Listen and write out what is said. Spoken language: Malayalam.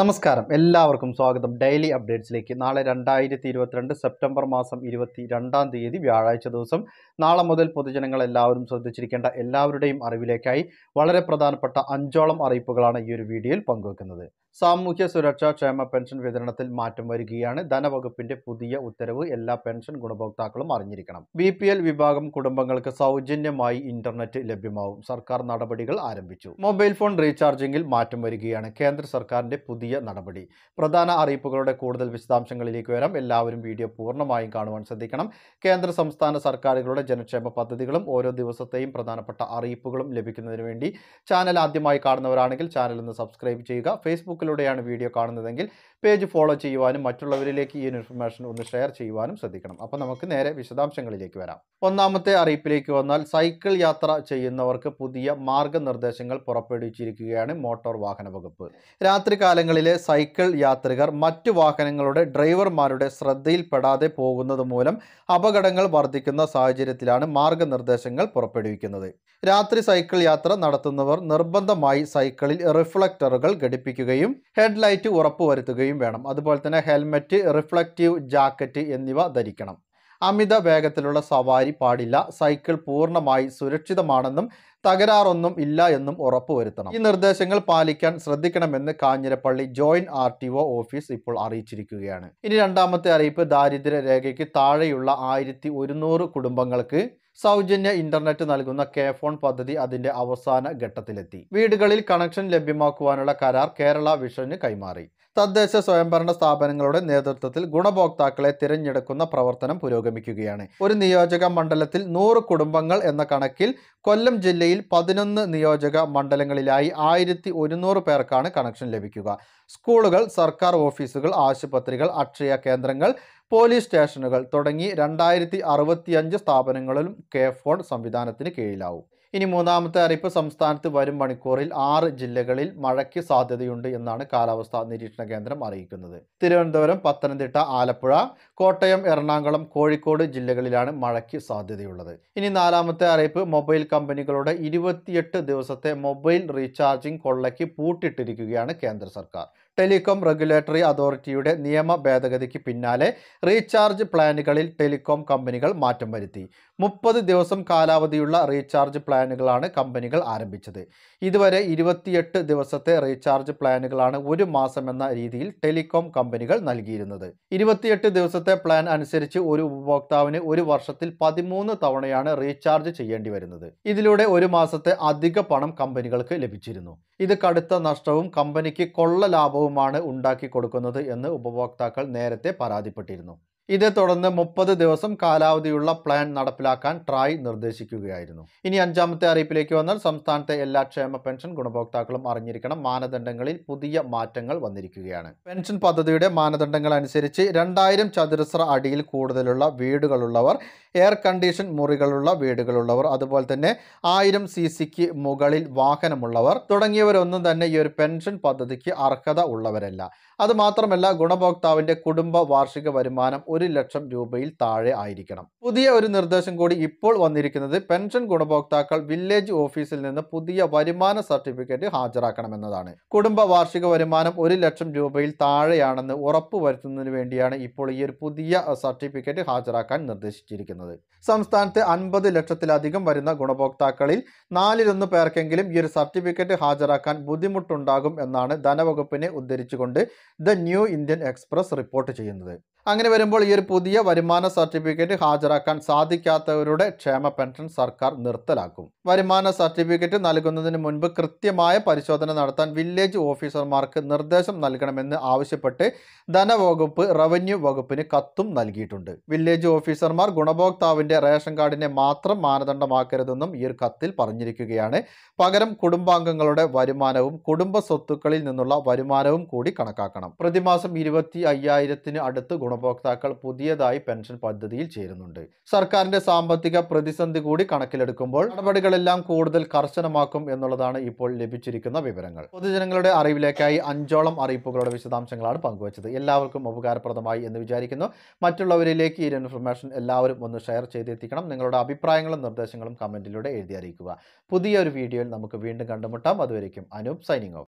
നമസ്കാരം എല്ലാവർക്കും സ്വാഗതം ഡെയിലി അപ്ഡേറ്റ്സിലേക്ക് നാളെ രണ്ടായിരത്തി ഇരുപത്തിരണ്ട് സെപ്റ്റംബർ മാസം ഇരുപത്തി രണ്ടാം തീയതി വ്യാഴാഴ്ച ദിവസം നാളെ മുതൽ പൊതുജനങ്ങൾ എല്ലാവരും ശ്രദ്ധിച്ചിരിക്കേണ്ട എല്ലാവരുടെയും അറിവിലേക്കായി വളരെ പ്രധാനപ്പെട്ട അഞ്ചോളം അറിയിപ്പുകളാണ് ഈ ഒരു വീഡിയോയിൽ പങ്കുവെക്കുന്നത് സാമൂഹ്യ സുരക്ഷാ ക്ഷേമ പെൻഷൻ വിതരണത്തിൽ മാറ്റം വരികയാണ് ധനവകുപ്പിന്റെ പുതിയ ഉത്തരവ് എല്ലാ പെൻഷൻ ഗുണഭോക്താക്കളും അറിഞ്ഞിരിക്കണം ബി പി എൽ വിഭാഗം കുടുംബങ്ങൾക്ക് സൗജന്യമായി ഇന്റർനെറ്റ് ലഭ്യമാവും സർക്കാർ നടപടികൾ ആരംഭിച്ചു മൊബൈൽ ഫോൺ റീചാർജിംഗിൽ മാറ്റം വരികയാണ് കേന്ദ്ര സർക്കാരിന്റെ പുതിയ നടപടി പ്രധാന അറിയിപ്പുകളുടെ കൂടുതൽ വിശദാംശങ്ങളിലേക്ക് വരാം എല്ലാവരും വീഡിയോ പൂർണ്ണമായും കാണുവാൻ ശ്രദ്ധിക്കണം കേന്ദ്ര സംസ്ഥാന സർക്കാരുകളുടെ ജനക്ഷേമ പദ്ധതികളും ഓരോ ദിവസത്തെയും പ്രധാനപ്പെട്ട അറിയിപ്പുകളും ലഭിക്കുന്നതിന് വേണ്ടി ചാനൽ ആദ്യമായി കാണുന്നവരാണെങ്കിൽ ചാനൽ ഒന്ന് സബ്സ്ക്രൈബ് ചെയ്യുക ഫേസ്ബുക്ക് ഫേസ്ബുക്കിലൂടെയാണ് വീഡിയോ കാണുന്നതെങ്കിൽ പേജ് ഫോളോ ചെയ്യുവാനും മറ്റുള്ളവരിലേക്ക് ഈ ഇൻഫർമേഷൻ ഒന്ന് ഷെയർ ചെയ്യുവാനും ശ്രദ്ധിക്കണം അപ്പോൾ നമുക്ക് നേരെ വിശദാംശങ്ങളിലേക്ക് വരാം ഒന്നാമത്തെ അറിയിപ്പിലേക്ക് വന്നാൽ സൈക്കിൾ യാത്ര ചെയ്യുന്നവർക്ക് പുതിയ മാർഗനിർദ്ദേശങ്ങൾ പുറപ്പെടുവിച്ചിരിക്കുകയാണ് മോട്ടോർ വാഹന വകുപ്പ് രാത്രികാലങ്ങളിലെ സൈക്കിൾ യാത്രികർ മറ്റു വാഹനങ്ങളുടെ ഡ്രൈവർമാരുടെ ശ്രദ്ധയിൽപ്പെടാതെ പോകുന്നത് മൂലം അപകടങ്ങൾ വർദ്ധിക്കുന്ന സാഹചര്യത്തിലാണ് മാർഗനിർദ്ദേശങ്ങൾ പുറപ്പെടുവിക്കുന്നത് രാത്രി സൈക്കിൾ യാത്ര നടത്തുന്നവർ നിർബന്ധമായി സൈക്കിളിൽ റിഫ്ലക്ടറുകൾ ഘടിപ്പിക്കുകയും ഹെഡ്ലൈറ്റ് ഉറപ്പുവരുത്തുകയും ചെയ്യുകയും വേണം അതുപോലെ തന്നെ ഹെൽമറ്റ് റിഫ്ലക്റ്റീവ് ജാക്കറ്റ് എന്നിവ ധരിക്കണം അമിത വേഗത്തിലുള്ള സവാരി പാടില്ല സൈക്കിൾ പൂർണ്ണമായി സുരക്ഷിതമാണെന്നും തകരാറൊന്നും ഇല്ല എന്നും ഉറപ്പുവരുത്തണം ഈ നിർദ്ദേശങ്ങൾ പാലിക്കാൻ ശ്രദ്ധിക്കണമെന്ന് Kanjirappally joint R T O office ഇപ്പോൾ അറിയിച്ചിരിക്കുകയാണ് ഇനി രണ്ടാമത്തെ അറിയിപ്പ് ദാരിദ്ര്യ രേഖയ്ക്ക് താഴെയുള്ള ആയിരത്തി കുടുംബങ്ങൾക്ക് സൗജന്യ ഇന്റർനെറ്റ് നൽകുന്ന കെ ഫോൺ പദ്ധതി അതിന്റെ അവസാന ഘട്ടത്തിലെത്തി വീടുകളിൽ കണക്ഷൻ ലഭ്യമാക്കുവാനുള്ള കരാർ കേരള വിഷന് കൈമാറി തദ്ദേശ സ്വയംഭരണ സ്ഥാപനങ്ങളുടെ നേതൃത്വത്തിൽ ഗുണഭോക്താക്കളെ തിരഞ്ഞെടുക്കുന്ന പ്രവർത്തനം പുരോഗമിക്കുകയാണ് ഒരു നിയോജക മണ്ഡലത്തിൽ നൂറ് കുടുംബങ്ങൾ എന്ന കണക്കിൽ കൊല്ലം ജില്ലയിൽ പതിനൊന്ന് നിയോജക മണ്ഡലങ്ങളിലായി ആയിരത്തി ഒരുന്നൂറ് പേർക്കാണ് കണക്ഷൻ ലഭിക്കുക സ്കൂളുകൾ സർക്കാർ ഓഫീസുകൾ ആശുപത്രികൾ അക്ഷയ കേന്ദ്രങ്ങൾ പോലീസ് സ്റ്റേഷനുകൾ തുടങ്ങി രണ്ടായിരത്തി അറുപത്തിയഞ്ച് സ്ഥാപനങ്ങളിലും കെ ഫോൺ സംവിധാനത്തിന് കീഴിലാവും ഇനി മൂന്നാമത്തെ അറിയിപ്പ് സംസ്ഥാനത്ത് വരും മണിക്കൂറിൽ ആറ് ജില്ലകളിൽ മഴയ്ക്ക് സാധ്യതയുണ്ട് എന്നാണ് കാലാവസ്ഥാ നിരീക്ഷണ കേന്ദ്രം അറിയിക്കുന്നത് തിരുവനന്തപുരം പത്തനംതിട്ട ആലപ്പുഴ കോട്ടയം എറണാകുളം കോഴിക്കോട് ജില്ലകളിലാണ് മഴയ്ക്ക് സാധ്യതയുള്ളത് ഇനി നാലാമത്തെ അറിയിപ്പ് മൊബൈൽ കമ്പനികളുടെ ഇരുപത്തിയെട്ട് ദിവസത്തെ മൊബൈൽ റീചാർജിംഗ് കൊള്ളയ്ക്ക് പൂട്ടിട്ടിരിക്കുകയാണ് കേന്ദ്ര സർക്കാർ ടെലികോം റെഗുലേറ്ററി അതോറിറ്റിയുടെ നിയമ ഭേദഗതിക്ക് പിന്നാലെ റീചാർജ് പ്ലാനുകളിൽ ടെലികോം കമ്പനികൾ മാറ്റം വരുത്തി മുപ്പത് ദിവസം കാലാവധിയുള്ള റീചാർജ് പ്ലാനുകളാണ് കമ്പനികൾ ആരംഭിച്ചത് ഇതുവരെ ഇരുപത്തിയെട്ട് ദിവസത്തെ റീചാർജ് പ്ലാനുകളാണ് ഒരു മാസം എന്ന രീതിയിൽ ടെലികോം കമ്പനികൾ നൽകിയിരുന്നത് ഇരുപത്തിയെട്ട് ദിവസത്തെ പ്ലാൻ അനുസരിച്ച് ഒരു ഉപഭോക്താവിന് ഒരു വർഷത്തിൽ പതിമൂന്ന് തവണയാണ് റീചാർജ് ചെയ്യേണ്ടി വരുന്നത് ഇതിലൂടെ ഒരു മാസത്തെ അധിക പണം കമ്പനികൾക്ക് ലഭിച്ചിരുന്നു ഇത് കടുത്ത നഷ്ടവും കമ്പനിക്ക് കൊള്ള ലാഭവുമാണ് ഉണ്ടാക്കി കൊടുക്കുന്നത് എന്ന് ഉപഭോക്താക്കൾ നേരത്തെ പരാതിപ്പെട്ടിരുന്നു ഇതേ തുടർന്ന് മുപ്പത് ദിവസം കാലാവധിയുള്ള പ്ലാൻ നടപ്പിലാക്കാൻ ട്രായ് നിർദ്ദേശിക്കുകയായിരുന്നു ഇനി അഞ്ചാമത്തെ അറിയിപ്പിലേക്ക് വന്നാൽ സംസ്ഥാനത്തെ എല്ലാ ക്ഷേമ പെൻഷൻ ഗുണഭോക്താക്കളും അറിഞ്ഞിരിക്കണം മാനദണ്ഡങ്ങളിൽ പുതിയ മാറ്റങ്ങൾ വന്നിരിക്കുകയാണ് പെൻഷൻ പദ്ധതിയുടെ മാനദണ്ഡങ്ങൾ അനുസരിച്ച് രണ്ടായിരം ചതുരശ്ര അടിയിൽ കൂടുതലുള്ള വീടുകളുള്ളവർ എയർ കണ്ടീഷൻ മുറികളുള്ള വീടുകളുള്ളവർ അതുപോലെ തന്നെ ആയിരം സി സിക്ക് മുകളിൽ വാഹനമുള്ളവർ തുടങ്ങിയവരൊന്നും തന്നെ ഈ ഒരു പെൻഷൻ പദ്ധതിക്ക് അർഹത ഉള്ളവരല്ല അതുമാത്രമല്ല ഗുണഭോക്താവിന്റെ കുടുംബ വാർഷിക വരുമാനം ഒരു ലക്ഷം രൂപയിൽ താഴെ ആയിരിക്കണം പുതിയ ഒരു നിർദ്ദേശം കൂടി ഇപ്പോൾ വന്നിരിക്കുന്നത് പെൻഷൻ ഗുണഭോക്താക്കൾ വില്ലേജ് ഓഫീസിൽ നിന്ന് പുതിയ വരുമാന സർട്ടിഫിക്കറ്റ് ഹാജരാക്കണമെന്നതാണ് കുടുംബ വാർഷിക വരുമാനം ഒരു ലക്ഷം രൂപയിൽ താഴെയാണെന്ന് ഉറപ്പുവരുത്തുന്നതിന് വേണ്ടിയാണ് ഇപ്പോൾ ഈ ഒരു പുതിയ സർട്ടിഫിക്കറ്റ് ഹാജരാക്കാൻ നിർദ്ദേശിച്ചിരിക്കുന്നത് സംസ്ഥാനത്ത് അൻപത് ലക്ഷത്തിലധികം വരുന്ന ഗുണഭോക്താക്കളിൽ നാലിലൊന്ന് പേർക്കെങ്കിലും ഈ ഒരു സർട്ടിഫിക്കറ്റ് ഹാജരാക്കാൻ ബുദ്ധിമുട്ടുണ്ടാകും എന്നാണ് ധനവകുപ്പിനെ ഉദ്ധരിച്ചുകൊണ്ട് the new Indian express report ചെയ്യുന്നത് അങ്ങനെ വരുമ്പോൾ ഈ ഒരു പുതിയ വരുമാന സർട്ടിഫിക്കറ്റ് ഹാജരാക്കാൻ സാധിക്കാത്തവരുടെ ക്ഷേമ പെൻഷൻ സർക്കാർ നിർത്തലാക്കും വരുമാന സർട്ടിഫിക്കറ്റ് നൽകുന്നതിന് മുൻപ് കൃത്യമായ പരിശോധന നടത്താൻ വില്ലേജ് ഓഫീസർമാർക്ക് നിർദ്ദേശം നൽകണമെന്ന് ആവശ്യപ്പെട്ട് ധനവകുപ്പ് റവന്യൂ വകുപ്പിന് കത്തും നൽകിയിട്ടുണ്ട് വില്ലേജ് ഓഫീസർമാർ ഗുണഭോക്താവിൻ്റെ റേഷൻ കാർഡിനെ മാത്രം മാനദണ്ഡമാക്കരുതെന്നും ഈ ഒരു കത്തിൽ പറഞ്ഞിരിക്കുകയാണ് പകരം കുടുംബാംഗങ്ങളുടെ വരുമാനവും കുടുംബ സ്വത്തുക്കളിൽ നിന്നുള്ള വരുമാനവും കൂടി കണക്കാക്കണം പ്രതിമാസം ഇരുപത്തി അയ്യായിരത്തിന് അടുത്ത് ഗുണഭോക്താക്കൾ പുതിയതായി പെൻഷൻ പദ്ധതിയിൽ ചേരുന്നുണ്ട് സർക്കാരിന്റെ സാമ്പത്തിക പ്രതിസന്ധി കൂടി കണക്കിലെടുക്കുമ്പോൾ നടപടികളെല്ലാം കൂടുതൽ കർശനമാക്കും എന്നുള്ളതാണ് ഇപ്പോൾ ലഭിച്ചിരിക്കുന്ന വിവരങ്ങൾ പൊതുജനങ്ങളുടെ അറിവിലേക്കായി അഞ്ചോളം അറിയിപ്പുകളുടെ വിശദാംശങ്ങളാണ് പങ്കുവച്ചത് എല്ലാവർക്കും ഉപകാരപ്രദമായി എന്ന് വിചാരിക്കുന്നു മറ്റുള്ളവരിലേക്ക് ഈ ഇൻഫർമേഷൻ എല്ലാവരും ഒന്ന് ഷെയർ ചെയ്തെത്തിക്കണം നിങ്ങളുടെ അഭിപ്രായങ്ങളും നിർദ്ദേശങ്ങളും കമന്റിലൂടെ എഴുതി അറിയിക്കുക പുതിയൊരു വീഡിയോയിൽ നമുക്ക് വീണ്ടും കണ്ടുമുട്ടാം അതുവരേക്കും അനൂപ് സൈനിങ് ഓഫ്